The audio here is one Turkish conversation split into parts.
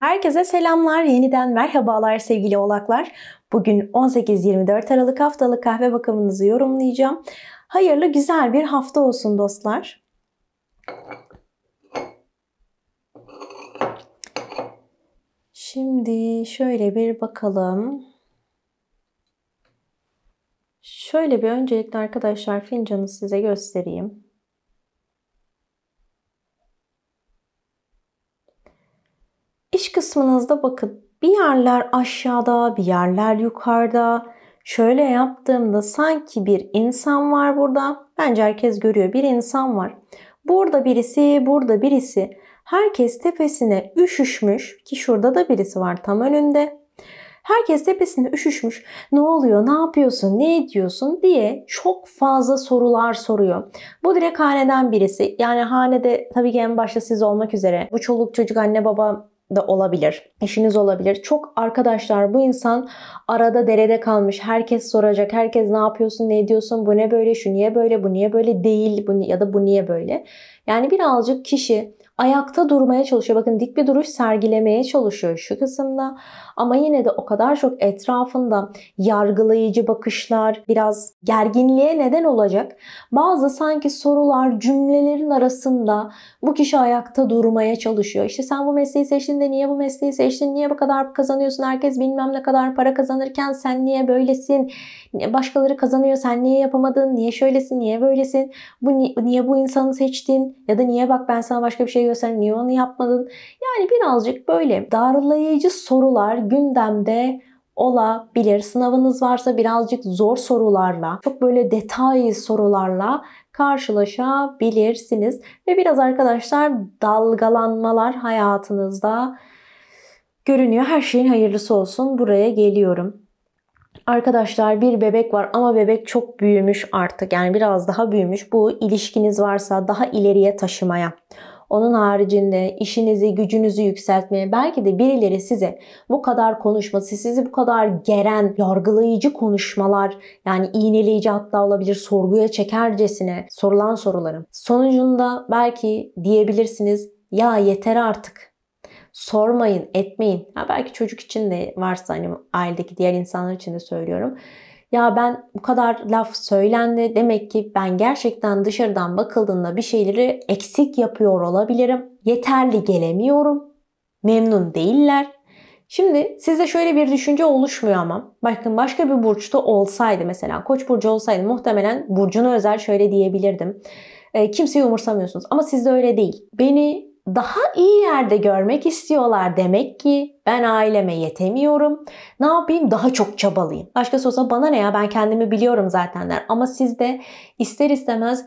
Herkese selamlar, yeniden merhabalar sevgili oğlaklar. Bugün 18-24 Aralık haftalık kahve bakımınızı yorumlayacağım. Hayırlı güzel bir hafta olsun dostlar. Şimdi şöyle bir bakalım. Şöyle bir öncelikle arkadaşlar fincanı size göstereyim. İş kısmınızda bakın bir yerler aşağıda, bir yerler yukarıda. Şöyle yaptığımda sanki bir insan var burada. Bence herkes görüyor bir insan var. Burada birisi, burada birisi. Herkes tepesine üşüşmüş ki şurada da birisi var tam önünde. Herkes tepesine üşüşmüş. Ne oluyor? Ne yapıyorsun? Ne ediyorsun? diye çok fazla sorular soruyor. Bu direkt haneden birisi. Yani hanede tabii ki en başta siz olmak üzere. Bu çoluk çocuk anne baba da olabilir. Eşiniz olabilir. Çok arkadaşlar bu insan arada derede kalmış. Herkes soracak. Herkes ne yapıyorsun, ne ediyorsun, bu ne böyle, şu niye böyle, bu niye böyle değil bu ya da bu niye böyle. Yani birazcık kişi ayakta durmaya çalışıyor. Bakın dik bir duruş sergilemeye çalışıyor şu kısımda. Ama yine de o kadar çok etrafında yargılayıcı bakışlar biraz gerginliğe neden olacak. Bazı sanki sorular cümlelerin arasında bu kişi ayakta durmaya çalışıyor. İşte sen bu mesleği seçtin de niye bu mesleği seçtin? Niye bu kadar kazanıyorsun? Herkes bilmem ne kadar para kazanırken sen niye böylesin? Başkaları kazanıyor sen niye yapamadın? Niye şöylesin? Niye böylesin? Bu niye bu insanı seçtin? Ya da niye bak ben sana başka bir şey geliyor. Sen niye onu yapmadın? Yani birazcık böyle darlayıcı sorular gündemde olabilir. Sınavınız varsa birazcık zor sorularla, çok böyle detaylı sorularla karşılaşabilirsiniz. Ve biraz arkadaşlar dalgalanmalar hayatınızda görünüyor. Her şeyin hayırlısı olsun. Buraya geliyorum. Arkadaşlar bir bebek var ama bebek çok büyümüş artık. Yani biraz daha büyümüş. Bu ilişkiniz varsa daha ileriye taşımaya onun haricinde işinizi, gücünüzü yükseltmeye belki de birileri size bu kadar konuşması, sizi bu kadar geren, yargılayıcı konuşmalar yani iğneleyici hatta olabilir sorguya çekercesine sorulan soruların sonucunda belki diyebilirsiniz ya yeter artık sormayın, etmeyin. Ya belki çocuk için de varsa hani ailedeki diğer insanlar için de söylüyorum ya ben bu kadar laf söylendi demek ki ben gerçekten dışarıdan bakıldığında bir şeyleri eksik yapıyor olabilirim. Yeterli gelemiyorum. Memnun değiller. Şimdi sizde şöyle bir düşünce oluşmuyor ama bakın başka bir burçta olsaydı mesela koç burcu olsaydı muhtemelen burcuna özel şöyle diyebilirdim. E, kimseyi umursamıyorsunuz ama sizde öyle değil. Beni daha iyi yerde görmek istiyorlar demek ki ben aileme yetemiyorum. Ne yapayım? Daha çok çabalayayım. Başkası olsa bana ne ya ben kendimi biliyorum zaten der. Ama siz de ister istemez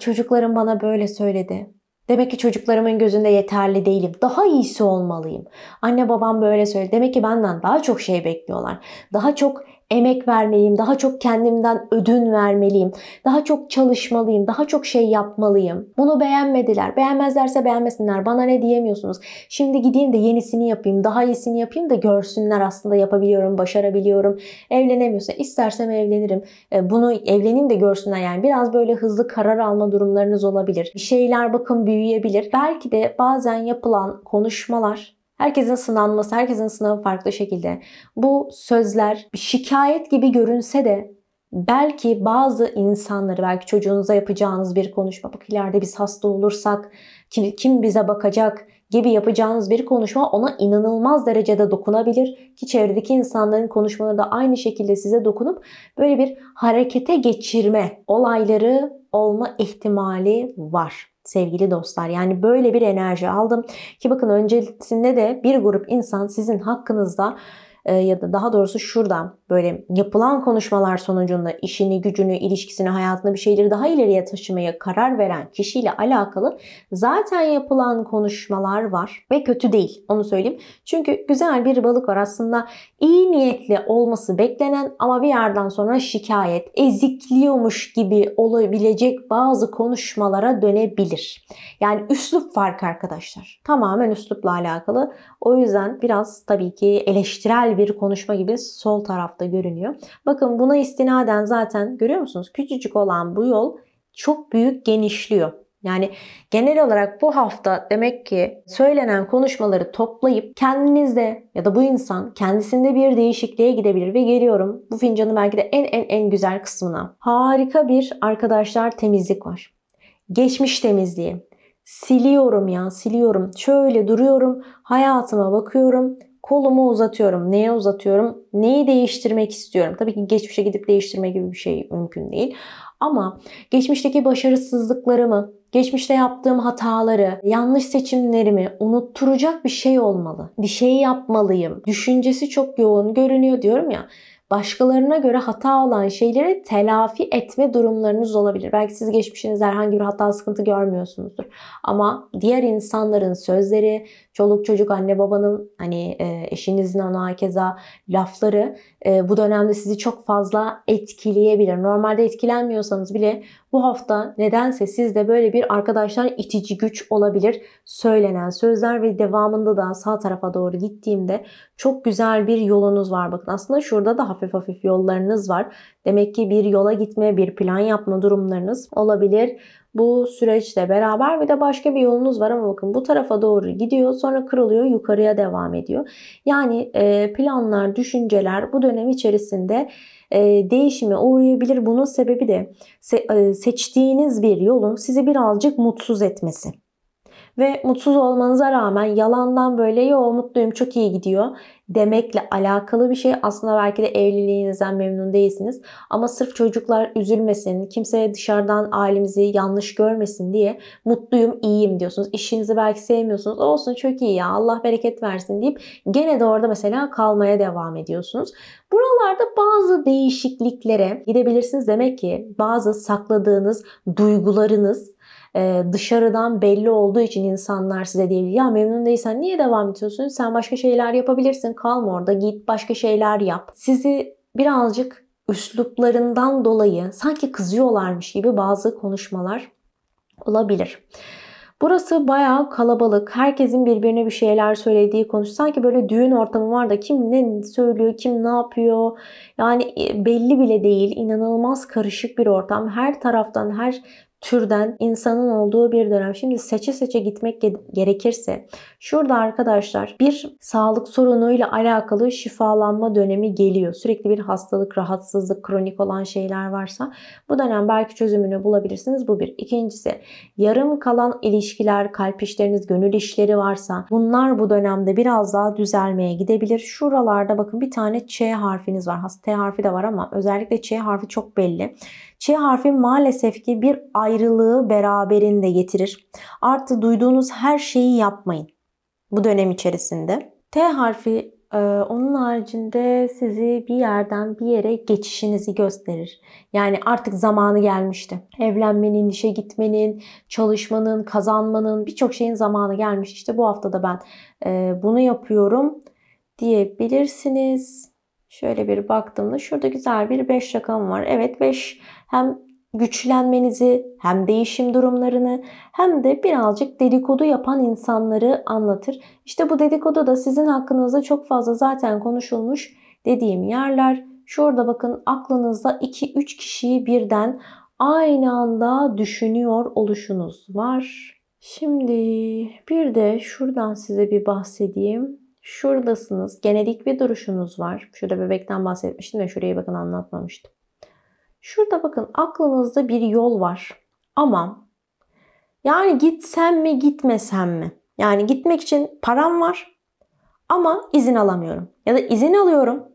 çocuklarım bana böyle söyledi. Demek ki çocuklarımın gözünde yeterli değilim. Daha iyisi olmalıyım. Anne babam böyle söyledi. Demek ki benden daha çok şey bekliyorlar. Daha çok emek vermeliyim, daha çok kendimden ödün vermeliyim, daha çok çalışmalıyım, daha çok şey yapmalıyım. Bunu beğenmediler. Beğenmezlerse beğenmesinler. Bana ne diyemiyorsunuz. Şimdi gideyim de yenisini yapayım, daha iyisini yapayım da görsünler aslında yapabiliyorum, başarabiliyorum. Evlenemiyorsa istersem evlenirim. E, bunu evleneyim de görsünler yani. Biraz böyle hızlı karar alma durumlarınız olabilir. Bir şeyler bakın büyüyebilir. Belki de bazen yapılan konuşmalar Herkesin sınanması, herkesin sınavı farklı şekilde. Bu sözler şikayet gibi görünse de belki bazı insanları, belki çocuğunuza yapacağınız bir konuşma, bak ileride biz hasta olursak kim, kim bize bakacak gibi yapacağınız bir konuşma ona inanılmaz derecede dokunabilir ki çevredeki insanların konuşmaları da aynı şekilde size dokunup böyle bir harekete geçirme olayları olma ihtimali var sevgili dostlar. Yani böyle bir enerji aldım ki bakın öncesinde de bir grup insan sizin hakkınızda ee, ya da daha doğrusu şuradan böyle yapılan konuşmalar sonucunda işini, gücünü, ilişkisini, hayatını bir şeyleri daha ileriye taşımaya karar veren kişiyle alakalı zaten yapılan konuşmalar var ve kötü değil. Onu söyleyeyim. Çünkü güzel bir balık var aslında iyi niyetli olması beklenen ama bir yerden sonra şikayet, ezikliyormuş gibi olabilecek bazı konuşmalara dönebilir. Yani üslup farkı arkadaşlar. Tamamen üslupla alakalı. O yüzden biraz tabii ki eleştirel liberal bir konuşma gibi sol tarafta görünüyor. Bakın buna istinaden zaten görüyor musunuz? Küçücük olan bu yol çok büyük genişliyor. Yani genel olarak bu hafta demek ki söylenen konuşmaları toplayıp kendinizde ya da bu insan kendisinde bir değişikliğe gidebilir ve geliyorum bu fincanın belki de en en en güzel kısmına. Harika bir arkadaşlar temizlik var. Geçmiş temizliği. Siliyorum ya siliyorum. Şöyle duruyorum. Hayatıma bakıyorum. Kolumu uzatıyorum. Neye uzatıyorum? Neyi değiştirmek istiyorum? Tabii ki geçmişe gidip değiştirme gibi bir şey mümkün değil. Ama geçmişteki başarısızlıklarımı, geçmişte yaptığım hataları, yanlış seçimlerimi unutturacak bir şey olmalı. Bir şey yapmalıyım. Düşüncesi çok yoğun görünüyor diyorum ya başkalarına göre hata olan şeyleri telafi etme durumlarınız olabilir. Belki siz geçmişinizde herhangi bir hata sıkıntı görmüyorsunuzdur. Ama diğer insanların sözleri, çoluk çocuk anne babanın hani e, eşinizin ona keza lafları e, bu dönemde sizi çok fazla etkileyebilir. Normalde etkilenmiyorsanız bile bu hafta nedense sizde böyle bir arkadaşlar itici güç olabilir söylenen sözler ve devamında da sağ tarafa doğru gittiğimde çok güzel bir yolunuz var. Bakın aslında şurada da hafif hafif yollarınız var. Demek ki bir yola gitme, bir plan yapma durumlarınız olabilir bu süreçle beraber bir de başka bir yolunuz var ama bakın bu tarafa doğru gidiyor sonra kırılıyor yukarıya devam ediyor. Yani planlar, düşünceler bu dönem içerisinde e, değişime uğrayabilir. Bunun sebebi de e, seçtiğiniz bir yolun sizi birazcık mutsuz etmesi ve mutsuz olmanıza rağmen yalandan böyle yo mutluyum çok iyi gidiyor demekle alakalı bir şey. Aslında belki de evliliğinizden memnun değilsiniz. Ama sırf çocuklar üzülmesin, kimseye dışarıdan ailemizi yanlış görmesin diye mutluyum, iyiyim diyorsunuz. İşinizi belki sevmiyorsunuz. Olsun çok iyi ya Allah bereket versin deyip gene de orada mesela kalmaya devam ediyorsunuz. Buralarda bazı değişikliklere gidebilirsiniz. Demek ki bazı sakladığınız duygularınız e, dışarıdan belli olduğu için insanlar size diyebilir. Ya memnun değilsen niye devam ediyorsun? Sen başka şeyler yapabilirsin. Kalma orada git başka şeyler yap. Sizi birazcık üsluplarından dolayı sanki kızıyorlarmış gibi bazı konuşmalar olabilir. Burası bayağı kalabalık. Herkesin birbirine bir şeyler söylediği konuş. Sanki böyle düğün ortamı var da kim ne söylüyor, kim ne yapıyor. Yani e, belli bile değil. İnanılmaz karışık bir ortam. Her taraftan, her türden insanın olduğu bir dönem. Şimdi seçe seçe gitmek gerekirse şurada arkadaşlar bir sağlık sorunuyla alakalı şifalanma dönemi geliyor. Sürekli bir hastalık, rahatsızlık, kronik olan şeyler varsa bu dönem belki çözümünü bulabilirsiniz. Bu bir. İkincisi yarım kalan ilişkiler, kalp işleriniz, gönül işleri varsa bunlar bu dönemde biraz daha düzelmeye gidebilir. Şuralarda bakın bir tane Ç harfiniz var. T harfi de var ama özellikle Ç harfi çok belli. Ç harfi maalesef ki bir ayrılığı beraberinde getirir. Artı duyduğunuz her şeyi yapmayın bu dönem içerisinde. T harfi ee, onun haricinde sizi bir yerden bir yere geçişinizi gösterir. Yani artık zamanı gelmişti. Evlenmenin, işe gitmenin, çalışmanın, kazanmanın birçok şeyin zamanı gelmiş. İşte bu haftada ben e, bunu yapıyorum diyebilirsiniz. Şöyle bir baktığımda şurada güzel bir 5 rakam var. Evet 5 hem güçlenmenizi hem değişim durumlarını hem de birazcık dedikodu yapan insanları anlatır. İşte bu dedikodu da sizin hakkınızda çok fazla zaten konuşulmuş dediğim yerler. Şurada bakın aklınızda 2-3 kişiyi birden aynı anda düşünüyor oluşunuz var. Şimdi bir de şuradan size bir bahsedeyim. Şuradasınız. genelik bir duruşunuz var. Şurada bebekten bahsetmiştim ve şuraya bakın anlatmamıştım. Şurada bakın aklınızda bir yol var. Ama yani gitsem mi gitmesem mi? Yani gitmek için param var ama izin alamıyorum. Ya da izin alıyorum.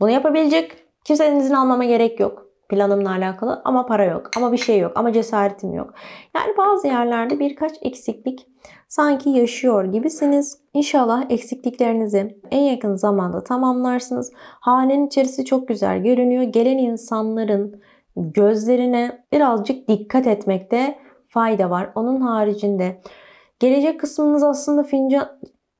Bunu yapabilecek kimsenin izin almama gerek yok planımla alakalı ama para yok, ama bir şey yok, ama cesaretim yok. Yani bazı yerlerde birkaç eksiklik sanki yaşıyor gibisiniz. İnşallah eksikliklerinizi en yakın zamanda tamamlarsınız. Hanenin içerisi çok güzel görünüyor. Gelen insanların gözlerine birazcık dikkat etmekte fayda var. Onun haricinde gelecek kısmınız aslında fincan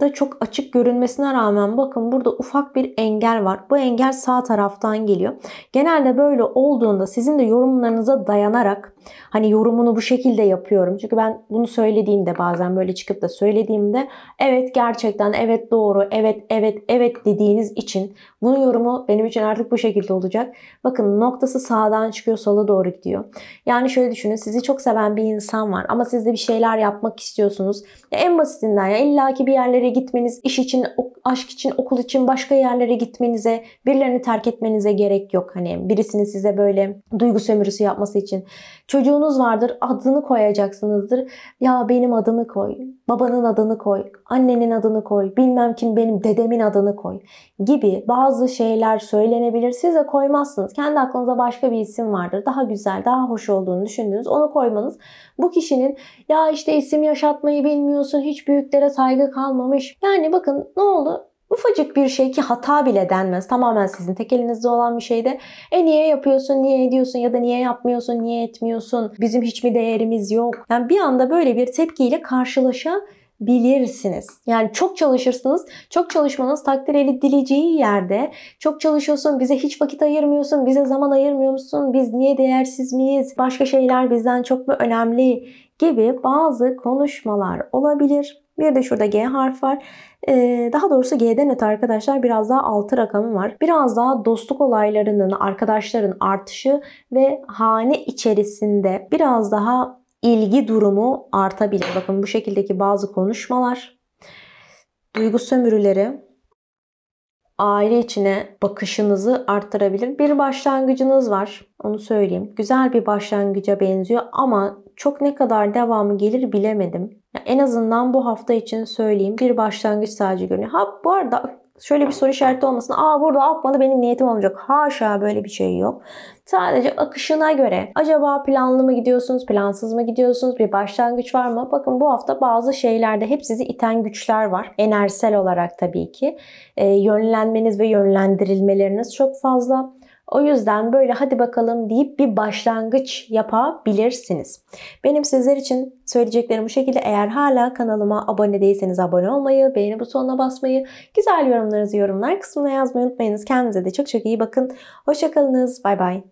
da çok açık görünmesine rağmen bakın burada ufak bir engel var. Bu engel sağ taraftan geliyor. Genelde böyle olduğunda sizin de yorumlarınıza dayanarak Hani yorumunu bu şekilde yapıyorum. Çünkü ben bunu söylediğimde bazen böyle çıkıp da söylediğimde evet gerçekten evet doğru evet evet evet dediğiniz için bunun yorumu benim için artık bu şekilde olacak. Bakın noktası sağdan çıkıyor sola doğru gidiyor. Yani şöyle düşünün sizi çok seven bir insan var ama siz de bir şeyler yapmak istiyorsunuz. Ya en basitinden ya illaki bir yerlere gitmeniz iş için aşk için, okul için başka yerlere gitmenize, birilerini terk etmenize gerek yok. Hani birisinin size böyle duygu sömürüsü yapması için. Çocuğunuz vardır, adını koyacaksınızdır. Ya benim adımı koy, babanın adını koy, annenin adını koy, bilmem kim benim dedemin adını koy gibi bazı şeyler söylenebilir. Siz de koymazsınız. Kendi aklınıza başka bir isim vardır. Daha güzel, daha hoş olduğunu düşündüğünüz onu koymanız bu kişinin ya işte isim yaşatmayı bilmiyorsun, hiç büyüklere saygı kalmamış. Yani bakın ne oldu? ufacık bir şey ki hata bile denmez. Tamamen sizin tek elinizde olan bir şeyde e niye yapıyorsun, niye ediyorsun ya da niye yapmıyorsun, niye etmiyorsun, bizim hiç mi değerimiz yok. Yani bir anda böyle bir tepkiyle karşılaşa bilirsiniz. Yani çok çalışırsınız. Çok çalışmanız takdir edileceği yerde çok çalışıyorsun, bize hiç vakit ayırmıyorsun, bize zaman ayırmıyor musun, biz niye değersiz miyiz, başka şeyler bizden çok mu önemli gibi bazı konuşmalar olabilir. Bir de şurada G harf var. Ee, daha doğrusu G'den öte arkadaşlar biraz daha altı rakamı var. Biraz daha dostluk olaylarının, arkadaşların artışı ve hane içerisinde biraz daha ilgi durumu artabilir. Bakın bu şekildeki bazı konuşmalar, duygu sömürüleri, aile içine bakışınızı arttırabilir. Bir başlangıcınız var. Onu söyleyeyim. Güzel bir başlangıca benziyor ama çok ne kadar devamı gelir bilemedim. Yani en azından bu hafta için söyleyeyim bir başlangıç sadece görünüyor. Ha bu arada şöyle bir soru işareti olmasın. Aa burada atmalı benim niyetim olmayacak. Haşa böyle bir şey yok. Sadece akışına göre acaba planlı mı gidiyorsunuz, plansız mı gidiyorsunuz, bir başlangıç var mı? Bakın bu hafta bazı şeylerde hep sizi iten güçler var. Enerjisel olarak tabii ki. E, yönlenmeniz ve yönlendirilmeleriniz çok fazla. O yüzden böyle hadi bakalım deyip bir başlangıç yapabilirsiniz. Benim sizler için söyleyeceklerim bu şekilde. Eğer hala kanalıma abone değilseniz abone olmayı, beğeni butonuna basmayı, güzel yorumlarınızı yorumlar kısmına yazmayı unutmayınız. Kendinize de çok çok iyi bakın. Hoşçakalınız. Bay bay.